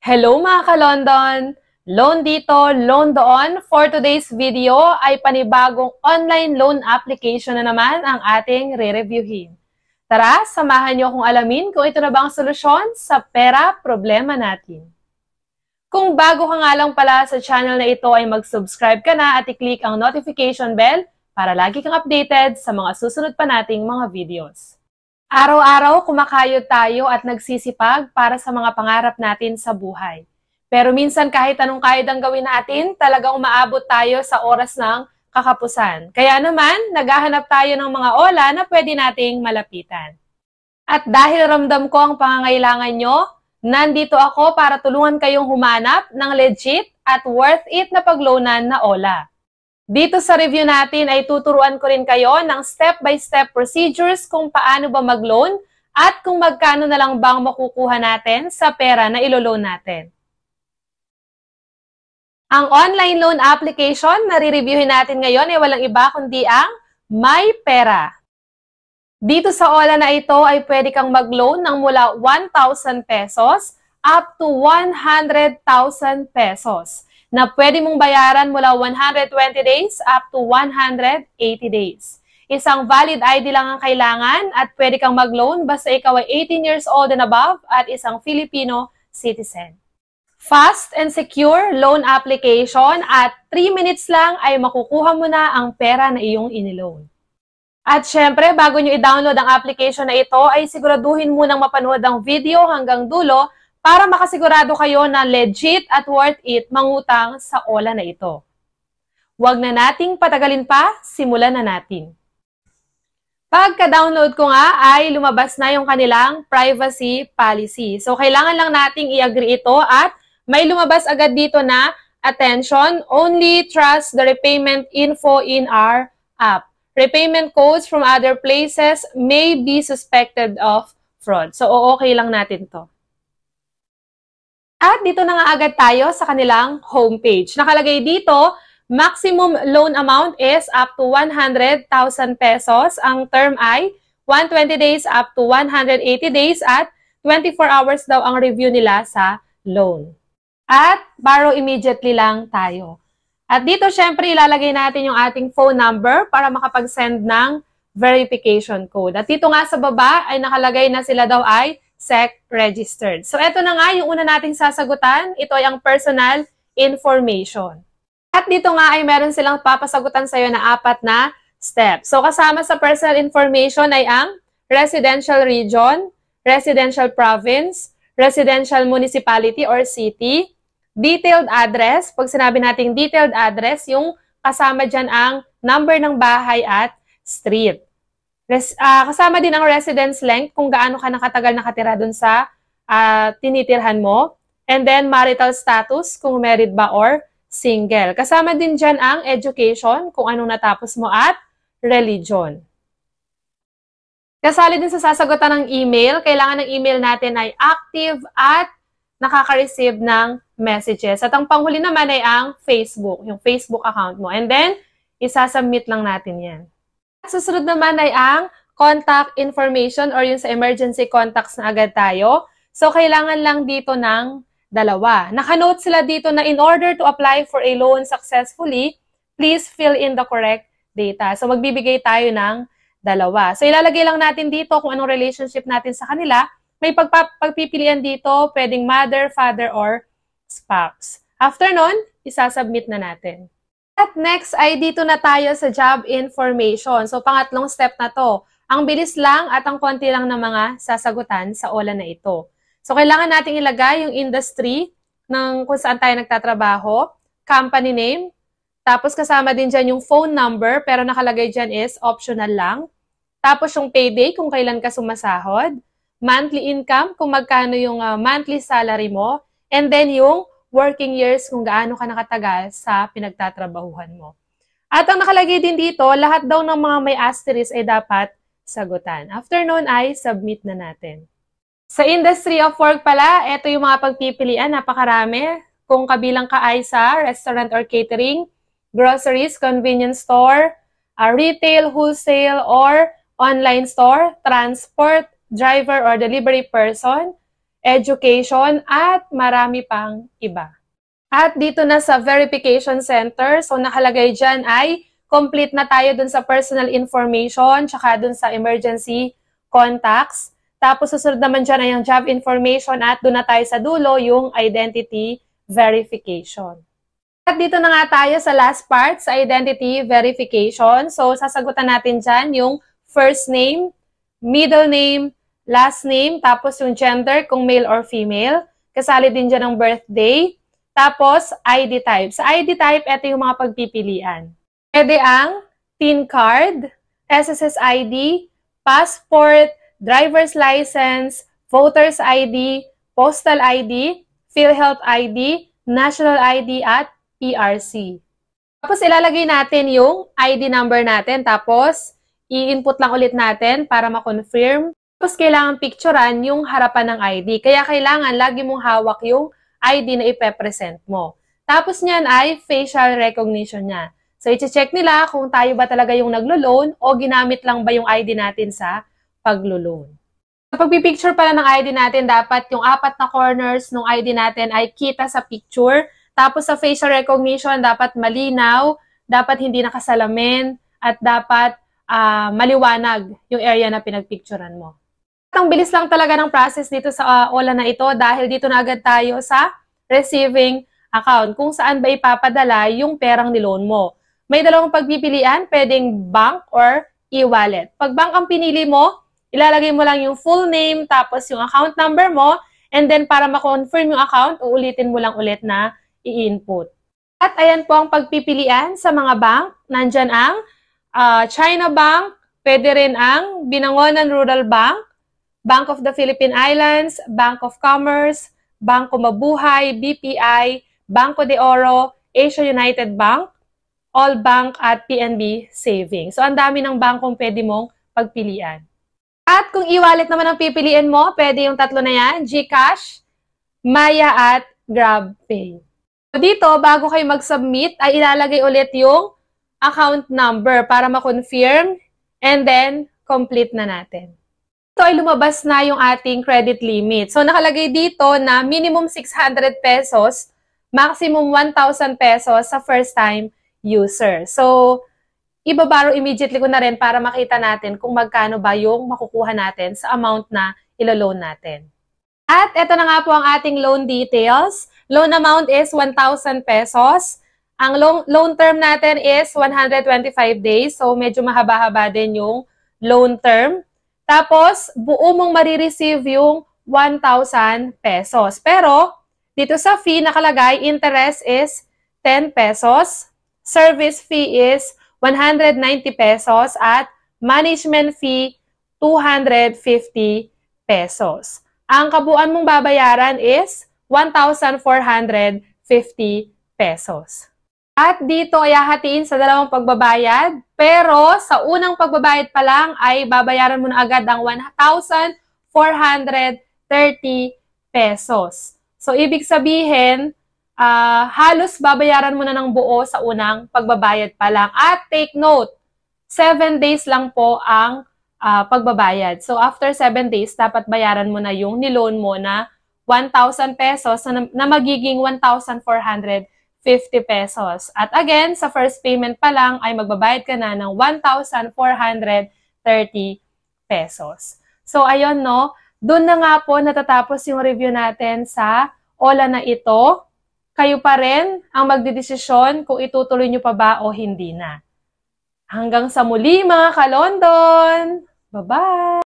Hello mga ka-London! Loan dito, loan doon. For today's video ay panibagong online loan application na naman ang ating re-reviewin. Tara, samahan niyo akong alamin kung ito na ba ang solusyon sa pera problema natin. Kung bago ka nga lang pala sa channel na ito ay mag-subscribe ka na at i-click ang notification bell para lagi kang updated sa mga susunod pa nating mga videos. Araw-araw kumakayod tayo at nagsisipag para sa mga pangarap natin sa buhay. Pero minsan kahit anong kayod ang gawin natin, talagang umaabot tayo sa oras ng kakapusan. Kaya naman, naghahanap tayo ng mga ola na pwede nating malapitan. At dahil ramdam ko ang pangangailangan nyo, nandito ako para tulungan kayong humanap ng legit at worth it na pagloanan na ola. Dito sa review natin ay tuturuan ko rin kayo ng step-by-step -step procedures kung paano ba mag-loan at kung magkano na lang bang makukuha natin sa pera na ilo-loan natin. Ang online loan application na re-reviewin natin ngayon ay walang iba kundi ang My Pera. Dito sa OLA na ito ay pwede kang mag-loan ng mula 1,000 pesos up to 100,000 pesos na pwede mong bayaran mula 120 days up to 180 days. Isang valid ID lang ang kailangan at pwede kang mag-loan basta ikaw ay 18 years old and above at isang Filipino citizen. Fast and secure loan application at 3 minutes lang ay makukuha mo na ang pera na iyong iniloan. At syempre, bago nyo i-download ang application na ito, ay siguraduhin munang mapanood ang video hanggang dulo para makasigurado kayo na legit at worth it mangutang sa ola na ito. Huwag na nating patagalin pa, simulan na natin. Pagka-download ko nga ay lumabas na yung kanilang privacy policy. So, kailangan lang nating i-agree ito at may lumabas agad dito na attention, only trust the repayment info in our app. Repayment codes from other places may be suspected of fraud. So, okay lang natin to. At dito na nga agad tayo sa kanilang homepage. Nakalagay dito, maximum loan amount is up to 100,000 pesos. Ang term ay 120 days up to 180 days at 24 hours daw ang review nila sa loan. At borrow immediately lang tayo. At dito syempre ilalagay natin yung ating phone number para makapag-send ng verification code. At dito nga sa baba ay nakalagay na sila daw ay SEC registered. So ito na nga yung una nating sasagutan. Ito ay ang personal information. At dito nga ay meron silang papasagutan sa'yo na apat na step. So kasama sa personal information ay ang residential region, residential province, residential municipality or city, detailed address. Pag sinabi nating detailed address, yung kasama diyan ang number ng bahay at street. Res, uh, kasama din ang residence length kung gaano ka nakatagal nakatira dun sa uh, tinitirhan mo. And then marital status, kung married ba or single. Kasama din dyan ang education, kung anong natapos mo at religion. Kasali din sa sasagutan ng email, kailangan ng email natin ay active at nakaka-receive ng messages. At ang panghuli naman ay ang Facebook, yung Facebook account mo. And then, isasubmit lang natin yan. At susunod naman ay ang contact information or yung sa emergency contacts na agad tayo. So, kailangan lang dito ng dalawa. Nakanote sila dito na in order to apply for a loan successfully, please fill in the correct data. So, magbibigay tayo ng dalawa. So, ilalagay lang natin dito kung anong relationship natin sa kanila. May pagpipilian dito, pwedeng mother, father, or spouse. After nun, isasubmit na natin. At next ay dito na tayo sa job information. So pangatlong step na to. Ang bilis lang at ang konti lang ng mga sasagutan sa ola na ito. So kailangan nating ilagay yung industry ng kung saan tayo nagtatrabaho, company name, tapos kasama din dyan yung phone number pero nakalagay dyan is optional lang. Tapos yung payday kung kailan ka sumasahod, monthly income kung magkano yung uh, monthly salary mo, and then yung working years kung gaano ka nakatagal sa pinagtatrabahuhan mo. At ang nakalagay din dito, lahat daw ng mga may asterisk ay dapat sagutan. After noon ay submit na natin. Sa industry of work pala, ito yung mga pagpipilian, napakarami. Kung kabilang ka ay sa restaurant or catering, groceries, convenience store, a ah, retail, wholesale, or online store, transport, driver or delivery person, education, at marami pang iba. At dito na sa verification center, so nakalagay dyan ay complete na tayo dun sa personal information, tsaka dun sa emergency contacts. Tapos susunod naman dyan ay yung job information at dun na tayo sa dulo yung identity verification. At dito na nga tayo sa last part, sa identity verification. So sasagutan natin dyan yung first name, middle name, last name, tapos yung gender, kung male or female. Kasali din dyan ng birthday. Tapos, ID type. Sa ID type, ito yung mga pagpipilian. Pwede ang TIN card, SSS ID, passport, driver's license, voter's ID, postal ID, PhilHealth ID, national ID, at PRC. E tapos, ilalagay natin yung ID number natin. Tapos, i-input lang ulit natin para ma-confirm tapos kailangan picturean yung harapan ng ID. Kaya kailangan lagi mong hawak yung ID na ipepresent mo. Tapos niyan ay facial recognition niya. So, iche-check nila kung tayo ba talaga yung naglo-loan o ginamit lang ba yung ID natin sa paglo-loan. Sa picture pala ng ID natin, dapat yung apat na corners ng ID natin ay kita sa picture. Tapos sa facial recognition, dapat malinaw, dapat hindi nakasalamin, at dapat uh, maliwanag yung area na pinagpicturean mo ang bilis lang talaga ng process dito sa uh, OLA na ito dahil dito na agad tayo sa receiving account kung saan ba ipapadala yung perang niloan mo. May dalawang pagpipilian, pwedeng bank or e-wallet. Pag bank ang pinili mo, ilalagay mo lang yung full name tapos yung account number mo and then para ma-confirm yung account, uulitin mo lang ulit na i-input. At ayan po ang pagpipilian sa mga bank. Nandyan ang uh, China Bank, pwede rin ang Binangonan Rural Bank, Bank of the Philippine Islands, Bank of Commerce, Banko Mabuhay, BPI, Banco de Oro, Asia United Bank, All Bank at PNB Savings. So ang dami ng bankong pwede mong pagpilian. At kung e-wallet naman ang pipiliin mo, pwede yung tatlo na yan, GCash, Maya at GrabPay. So dito, bago kayo mag-submit, ay ilalagay ulit yung account number para ma-confirm and then complete na natin dito ay lumabas na yung ating credit limit. So nakalagay dito na minimum 600 pesos, maximum 1,000 pesos sa first time user. So ibabaro immediately ko na rin para makita natin kung magkano ba yung makukuha natin sa amount na ilo-loan natin. At ito na nga po ang ating loan details. Loan amount is 1,000 pesos. Ang loan, loan term natin is 125 days. So medyo mahaba-haba din yung loan term. Tapos, buo mong marireceive yung 1,000 pesos. Pero, dito sa fee nakalagay, interest is 10 pesos, service fee is 190 pesos, at management fee 250 pesos. Ang kabuuan mong babayaran is 1,450 pesos. At dito ay hahatiin sa dalawang pagbabayad. Pero sa unang pagbabayad pa lang ay babayaran mo na agad ang 1,430 pesos. So, ibig sabihin, uh, halos babayaran mo na ng buo sa unang pagbabayad pa lang. At take note, 7 days lang po ang uh, pagbabayad. So, after 7 days, dapat bayaran mo na yung niloan mo na 1,000 pesos na, na magiging 1,430 50 pesos. At again, sa first payment pa lang ay magbabayad ka na ng 1,430 pesos. So, ayun no, doon na nga po natatapos yung review natin sa ola na ito. Kayo pa rin ang magdidesisyon kung itutuloy nyo pa ba o hindi na. Hanggang sa muli mga kalondon! Bye-bye!